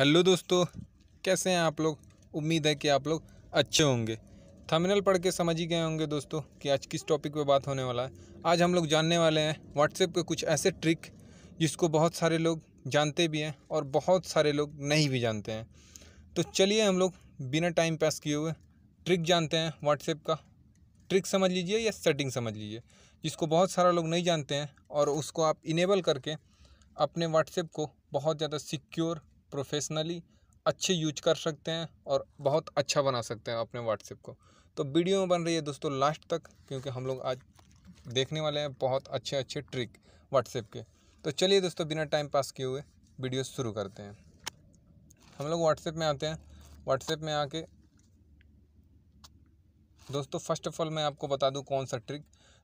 hello दोस्तों कैसे हैं आप लोग उम्मीद है कि आप लोग अच्छे होंगे थंबनेल पढ़ के समझ ही गए होंगे दोस्तों कि आज किस टॉपिक पे बात होने वाला है आज हम लोग जानने वाले हैं व्हाट्सएप के कुछ ऐसे ट्रिक जिसको बहुत सारे लोग जानते भी हैं और बहुत सारे लोग नहीं भी जानते हैं तो चलिए हम लोग बिना टाइम पास किए हुए ट्रिक जानते हैं व्हाट्सएप का ट्रिक समझ लीजिए या सेटिंग समझ लीजिए जिसको बहुत सारा लोग नहीं जानते हैं और उसको आप इनेबल करके अपने व्हाट्सएप को बहुत ज़्यादा सिक्योर प्रोफेशनली अच्छे यूज कर सकते हैं और बहुत अच्छा बना सकते हैं अपने व्हाट्सएप को तो वीडियो में बन रही है दोस्तों लास्ट तक क्योंकि हम लोग आज देखने वाले हैं बहुत अच्छे अच्छे ट्रिक व्हाट्सएप के तो चलिए दोस्तों बिना टाइम पास किए हुए वीडियो शुरू करते हैं हम लोग व्हाट्सएप में आते हैं व्हाट्सएप में आके दोस्तों फर्स्ट ऑफ ऑल मैं आपको बता दूँ कौन सा ट्रिक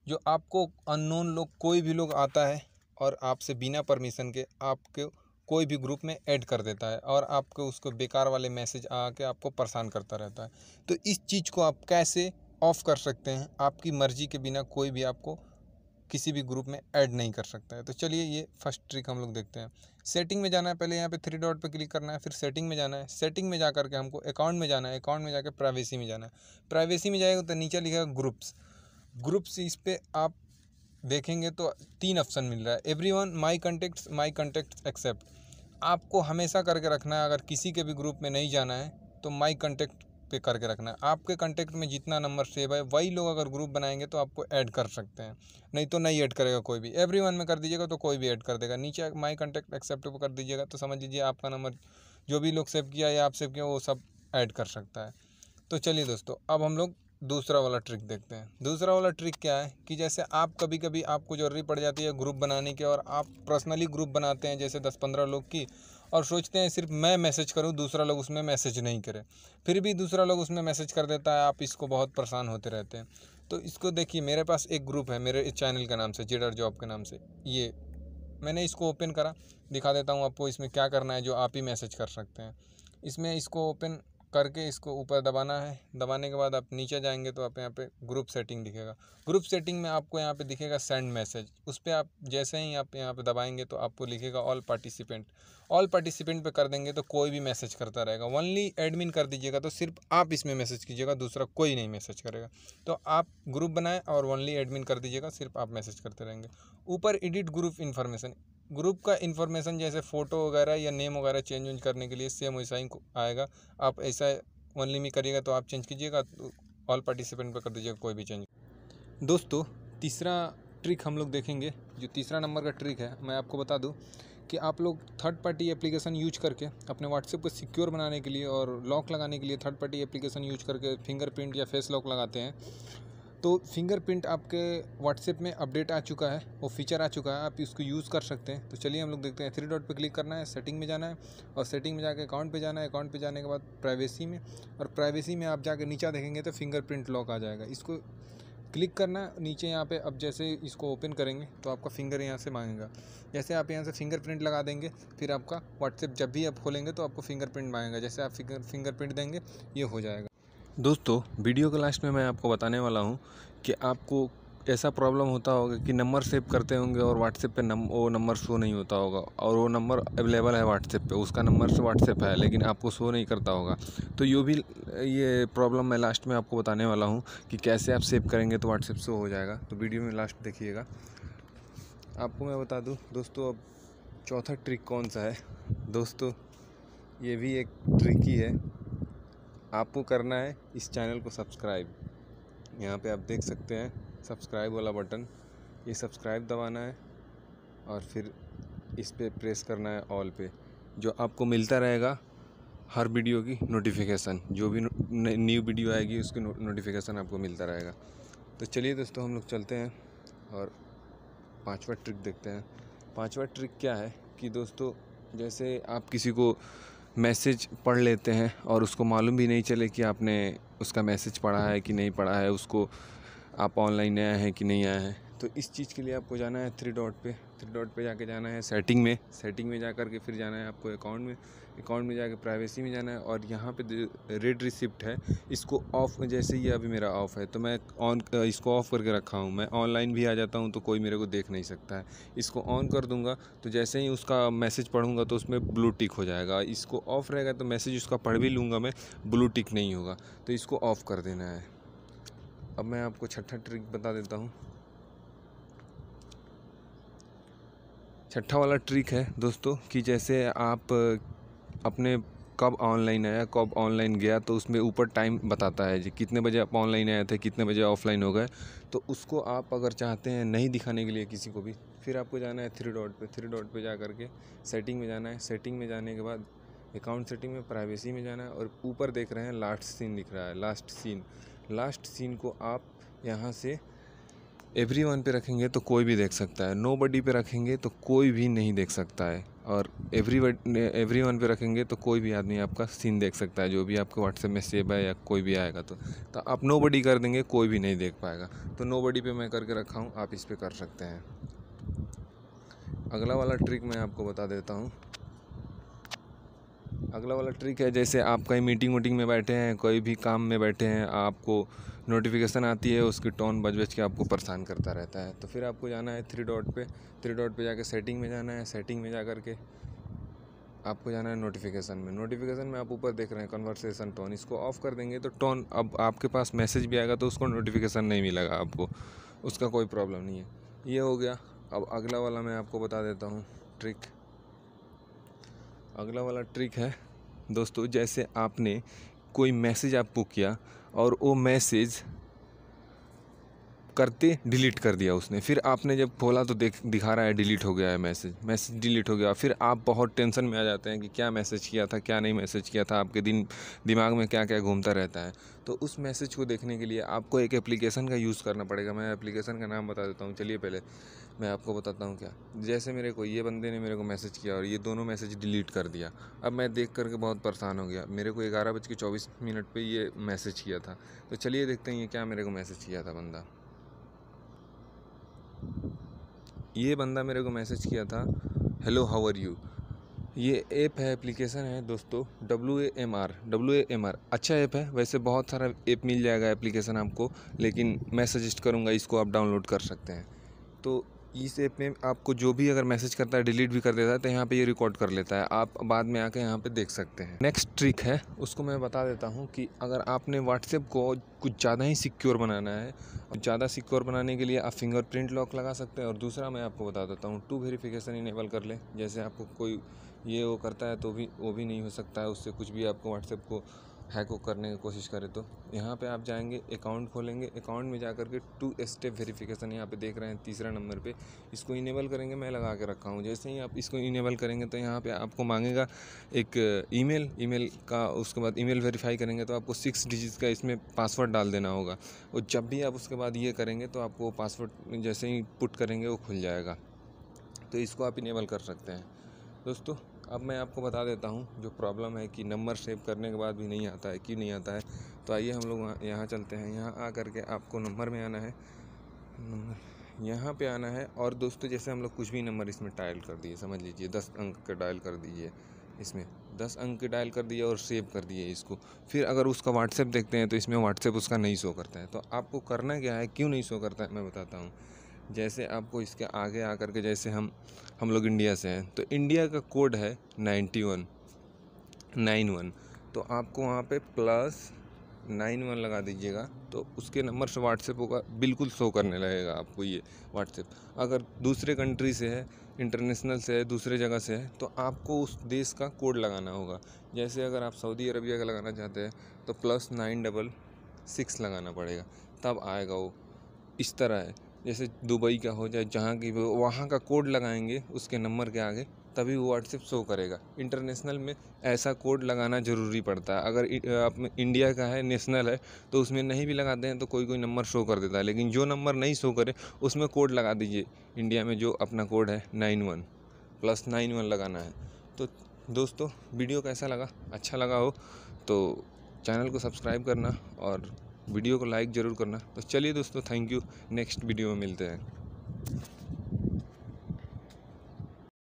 जो आपको अननोन लोग कोई भी लोग आता है और आपसे बिना परमिशन के आपके कोई भी ग्रुप में ऐड कर देता है और आपको उसको बेकार वाले मैसेज आके आपको परेशान करता रहता है तो इस चीज़ को आप कैसे ऑफ़ कर सकते हैं आपकी मर्ज़ी के बिना कोई भी आपको किसी भी ग्रुप में ऐड नहीं कर सकता है तो चलिए ये फर्स्ट ट्रिक हम लोग देखते हैं सेटिंग में जाना है पहले यहाँ पे थ्री डॉट पे क्लिक करना है फिर सेटिंग में जाना है सेटिंग में जा करके हमको अकाउंट में जाना है अकाउंट में जाकर प्राइवेसी में जाना है प्राइवेसी में जाएगा तो नीचे लिखा है ग्रुप्स ग्रुप्स इस पर आप देखेंगे तो तीन ऑप्शन मिल रहा है everyone my contact my contact except आपको हमेशा करके रखना है अगर किसी के भी ग्रुप में नहीं जाना है तो माई कंटेक्ट पे करके रखना है आपके कंटेक्ट में जितना नंबर सेव है वही लोग अगर ग्रुप बनाएंगे तो आपको ऐड कर सकते हैं नहीं तो नहीं ऐड करेगा कोई भी एवरी वन में कर दीजिएगा तो कोई भी ऐड कर देगा नीचे माई कंटेक्ट एक्सेप्ट कर दीजिएगा तो समझ लीजिए आपका नंबर जो भी लोग सेव किया या आप सेव किया वो सब ऐड कर सकता है तो चलिए दोस्तों अब हम लोग दूसरा वाला ट्रिक देखते हैं दूसरा वाला ट्रिक क्या है कि जैसे आप कभी कभी आपको ज़रूरी पड़ जाती है ग्रुप बनाने की और आप पर्सनली ग्रुप बनाते हैं जैसे दस पंद्रह लोग की और सोचते हैं सिर्फ मैं मैसेज करूं दूसरा लोग उसमें मैसेज नहीं करे फिर भी दूसरा लोग उसमें मैसेज कर देता है आप इसको बहुत परेशान होते रहते हैं तो इसको देखिए मेरे पास एक ग्रुप है मेरे इस चैनल के नाम से जेडर जॉब के नाम से ये मैंने इसको ओपन करा दिखा देता हूँ आपको इसमें क्या करना है जो आप ही मैसेज कर सकते हैं इसमें इसको ओपन करके इसको ऊपर दबाना है दबाने के बाद आप नीचे जाएंगे तो आप यहाँ पे ग्रुप सेटिंग दिखेगा ग्रुप सेटिंग में आपको यहाँ पे दिखेगा सेंड मैसेज उस पर आप जैसे ही आप यहाँ पे दबाएंगे तो आपको लिखेगा ऑल पार्टिसिपेंट ऑल पार्टिसिपेंट पे कर देंगे तो कोई भी मैसेज करता रहेगा ओनली एडमिन कर दीजिएगा तो सिर्फ आप इसमें मैसेज कीजिएगा दूसरा कोई नहीं मैसेज करेगा तो आप ग्रुप बनाएं और ओनली एडमिन कर दीजिएगा सिर्फ आप मैसेज करते रहेंगे ऊपर एडिट ग्रुप इन्फॉर्मेशन ग्रुप का इन्फॉर्मेशन जैसे फ़ोटो वगैरह या नेम वगैरह चेंज वेंज करने के लिए सेम वैसा ही आएगा आप ऐसा ओनली में करिएगा तो आप चेंज कीजिएगा ऑल तो पार्टिसिपेंट पर कर दीजिएगा कोई भी चेंज दोस्तों तीसरा ट्रिक हम लोग देखेंगे जो तीसरा नंबर का ट्रिक है मैं आपको बता दूँ कि आप लोग थर्ड पार्टी एप्लीकेशन यूज करके अपने व्हाट्सएप को सिक्योर बनाने के लिए और लॉक लगाने के लिए थर्ड पार्टी एप्लीकेशन यूज करके फिंगरप्रिंट या फेस लॉक लगाते हैं तो फिंगरप्रिंट आपके व्हाट्सएप में अपडेट आ चुका है वो फीचर आ चुका है आप इसको यूज़ कर सकते हैं तो चलिए हम लोग देखते हैं थ्री डॉट पे क्लिक करना है सेटिंग में जाना है और सेटिंग में जाकर अकाउंट पे जाना है अकाउंट पे जाने के बाद प्राइवेसी में और प्राइवेसी में आप जाकर नीचा देखेंगे तो फिंगरप्रिंट लॉक आ जाएगा इसको क्लिक करना नीचे यहाँ पे अब जैसे इसको ओपन करेंगे तो आपका फिंगर यहाँ से मांगेगा जैसे आप यहाँ से फिंगरप्रिंट लगा देंगे फिर आपका व्हाट्सएप जब भी आप खोलेंगे तो आपको फिंगरप्रिंट मांगेगा जैसे आप फिंगर फिंगरप्रिंट देंगे ये हो जाएगा दोस्तों वीडियो के लास्ट में मैं आपको बताने वाला हूँ कि आपको ऐसा प्रॉब्लम होता होगा कि नंबर सेव करते होंगे और व्हाट्सएप पे नम वो नंबर शो नहीं होता होगा और वो नंबर अवेलेबल है व्हाट्सएप पे उसका नंबर से व्हाट्सएप है लेकिन आपको शो नहीं करता होगा तो यो भी ये प्रॉब्लम मैं लास्ट में आपको बताने वाला हूँ कि कैसे आप सेव करेंगे तो व्हाट्सएप शो हो जाएगा तो वीडियो में लास्ट देखिएगा आपको मैं बता दूँ दोस्तों अब चौथा ट्रिक कौन सा है दोस्तों ये भी एक ट्रिक ही है आपको करना है इस चैनल को सब्सक्राइब यहाँ पे आप देख सकते हैं सब्सक्राइब वाला बटन ये सब्सक्राइब दबाना है और फिर इस पर प्रेस करना है ऑल पे जो आपको मिलता रहेगा हर वीडियो की नोटिफिकेशन जो भी न्यू वीडियो आएगी उसकी नोटिफिकेशन आपको मिलता रहेगा तो चलिए दोस्तों हम लोग चलते हैं और पांचवा ट्रिक देखते हैं पांचवा ट्रिक क्या है कि दोस्तों जैसे आप किसी को मैसेज पढ़ लेते हैं और उसको मालूम भी नहीं चले कि आपने उसका मैसेज पढ़ा है कि नहीं पढ़ा है उसको आप ऑनलाइन आया है कि नहीं आया है तो इस चीज़ के लिए आपको जाना है थ्री डॉट पे थ्री डॉट पे जाके जाना है सेटिंग में सेटिंग में जा कर के फिर जाना है आपको अकाउंट में अकाउंट में जाकर प्राइवेसी में जाना है और यहाँ पे रेड रिसिप्ट है इसको ऑफ़ जैसे ये अभी मेरा ऑफ़ है तो मैं ऑन इसको ऑफ़ करके रखा हूँ मैं ऑनलाइन भी आ जाता हूँ तो कोई मेरे को देख नहीं सकता है इसको ऑन कर दूँगा तो जैसे ही उसका मैसेज पढ़ूँगा तो उसमें ब्लू टिक हो जाएगा इसको ऑफ़ रहेगा तो मैसेज उसका पढ़ भी लूँगा मैं ब्लू टिक नहीं होगा तो इसको ऑफ़ कर देना है अब मैं आपको छठा ट्रिक बता देता हूँ छठा वाला ट्रिक है दोस्तों कि जैसे आप अपने कब ऑनलाइन आया कब ऑनलाइन गया तो उसमें ऊपर टाइम बताता है जी कितने बजे आप ऑनलाइन आए थे कितने बजे ऑफलाइन हो गए तो उसको आप अगर चाहते हैं नहीं दिखाने के लिए किसी को भी फिर आपको जाना है थ्री डॉट पे थ्री डॉट पे जा कर के सेटिंग में जाना है सेटिंग में जाने के बाद अकाउंट सेटिंग में प्राइवेसी में जाना है और ऊपर देख रहे हैं लास्ट सीन दिख रहा है लास्ट सीन लास्ट सीन को आप यहाँ से एवरी वन रखेंगे तो कोई भी देख सकता है नो बडी पे रखेंगे तो कोई भी नहीं देख सकता है और एवरी एवरी वन पर रखेंगे तो कोई भी आदमी आपका सीन देख सकता है जो भी आपको व्हाट्सएप में सेव है या कोई भी आएगा तो तो आप नो बडी कर देंगे कोई भी नहीं देख पाएगा तो नो बडी पर मैं करके रखा हूँ आप इस पर कर सकते हैं अगला वाला ट्रिक मैं आपको बता देता हूँ अगला वाला ट्रिक है जैसे आप कहीं मीटिंग वोटिंग में बैठे हैं कोई भी काम में बैठे हैं आपको नोटिफिकेशन आती है उसकी टोन बज बज के आपको परेशान करता रहता है तो फिर आपको जाना है थ्री डॉट पे थ्री डॉट पे जाके सेटिंग में जाना है सेटिंग में जा कर के आपको जाना है नोटिफिकेशन में नोटिफिकेशन में आप ऊपर देख रहे हैं कन्वर्सेशन टोन इसको ऑफ कर देंगे तो टोन अब आपके पास मैसेज भी आएगा तो उसको नोटिफिकेशन नहीं मिलेगा आपको उसका कोई प्रॉब्लम नहीं है ये हो गया अब अगला वाला मैं आपको बता देता हूँ ट्रिक अगला वाला ट्रिक है दोस्तों जैसे आपने कोई मैसेज आपको किया और वो मैसेज करते डिलीट कर दिया उसने फिर आपने जब खोला तो देख दिखा रहा है डिलीट हो गया है मैसेज मैसेज डिलीट हो गया फिर आप बहुत टेंशन में आ जाते हैं कि क्या मैसेज किया था क्या नहीं मैसेज किया था आपके दिन दिमाग में क्या क्या घूमता रहता है तो उस मैसेज को देखने के लिए आपको एक एप्लीकेशन का यूज़ करना पड़ेगा मैं एप्लीकेशन का नाम बता देता हूँ चलिए पहले मैं आपको बताता हूँ क्या जैसे मेरे को ये बंदे ने मेरे को मैसेज किया और ये दोनों मैसेज डिलीट कर दिया अब मैं देख करके बहुत परेशान हो गया मेरे को ग्यारह बज के चौबीस मिनट पर ये मैसेज किया था तो चलिए देखते हैं ये क्या मेरे को मैसेज किया था बंदा ये बंदा मेरे को मैसेज किया था हेलो हाउ आर यू ये ऐप है एप्लीकेशन है दोस्तों W A M R W A M R अच्छा ऐप है वैसे बहुत सारा ऐप मिल जाएगा एप्लीकेशन आपको लेकिन मैं सजेस्ट करूँगा इसको आप डाउनलोड कर सकते हैं तो इस ऐप में आपको जो भी अगर मैसेज करता है डिलीट भी कर देता है तो यहाँ पे ये रिकॉर्ड कर लेता है आप बाद में आके यहाँ पे देख सकते हैं नेक्स्ट ट्रिक है उसको मैं बता देता हूँ कि अगर आपने व्हाट्सएप को कुछ ज़्यादा ही सिक्योर बनाना है और ज़्यादा सिक्योर बनाने के लिए आप फिंगरप्रिंट लॉक लगा सकते हैं और दूसरा मैं आपको बता देता हूँ टू वेरीफिकेशन इनेबल कर लें जैसे आपको कोई ये वो करता है तो भी वो भी नहीं हो सकता है उससे कुछ भी आपको व्हाट्सएप को हैक वो करने की कोशिश करें तो यहाँ पे आप जाएंगे अकाउंट खोलेंगे अकाउंट में जा कर के टू स्टेप वेरिफिकेशन यहाँ पे देख रहे हैं तीसरा नंबर पे इसको इनेबल करेंगे मैं लगा के रखा हूँ जैसे ही आप इसको इनेबल करेंगे तो यहाँ पे आपको मांगेगा एक ईमेल ईमेल का उसके बाद ईमेल वेरीफाई करेंगे तो आपको सिक्स डिजिट का इसमें पासवर्ड डाल देना होगा और जब भी आप उसके बाद ये करेंगे तो आपको पासवर्ड जैसे ही पुट करेंगे वो खुल जाएगा तो इसको आप इनेबल कर सकते हैं दोस्तों अब मैं आपको बता देता हूँ जो प्रॉब्लम है कि नंबर सेव करने के बाद भी नहीं आता है क्यों नहीं आता है तो आइए हम लोग यहाँ चलते हैं यहाँ आ करके आपको नंबर में आना है नंबर यहाँ पे आना है और दोस्तों जैसे हम लोग कुछ भी नंबर इसमें डायल कर दिए समझ लीजिए दस अंक का डायल कर दीजिए इसमें दस अंक के डायल कर दिए और सेव कर दिए इसको फिर अगर उसका व्हाट्सएप देखते हैं तो इसमें व्हाट्सएप उसका नहीं शो करता है तो आपको करना क्या है क्यों नहीं शो करता है मैं बताता हूँ जैसे आपको इसके आगे आकर के जैसे हम हम लोग इंडिया से हैं तो इंडिया का कोड है नाइन्टी वन नाइन वन तो आपको वहाँ पे प्लस नाइन वन लगा दीजिएगा तो उसके नंबर से व्हाट्सएप होगा बिल्कुल शो करने लगेगा आपको ये व्हाट्सएप अगर दूसरे कंट्री से है इंटरनेशनल से है दूसरे जगह से है तो आपको उस देश का कोड लगाना होगा जैसे अगर आप सऊदी अरबिया का लगाना चाहते हैं तो प्लस नाइन डबल सिक्स लगाना पड़ेगा तब आएगा वो इस तरह है जैसे दुबई का हो जाए जहाँ की वहाँ का कोड लगाएंगे उसके नंबर के आगे तभी वो व्हाट्सएप शो करेगा इंटरनेशनल में ऐसा कोड लगाना ज़रूरी पड़ता है अगर आप इंडिया का है नेशनल है तो उसमें नहीं भी लगाते हैं तो कोई कोई नंबर शो कर देता है लेकिन जो नंबर नहीं शो करे उसमें कोड लगा दीजिए इंडिया में जो अपना कोड है nine one plus nine one लगाना है तो दोस्तों वीडियो कैसा लगा अच्छा लगा हो तो चैनल को सब्सक्राइब करना और वीडियो को लाइक ज़रूर करना तो चलिए दोस्तों थैंक यू नेक्स्ट वीडियो में मिलते हैं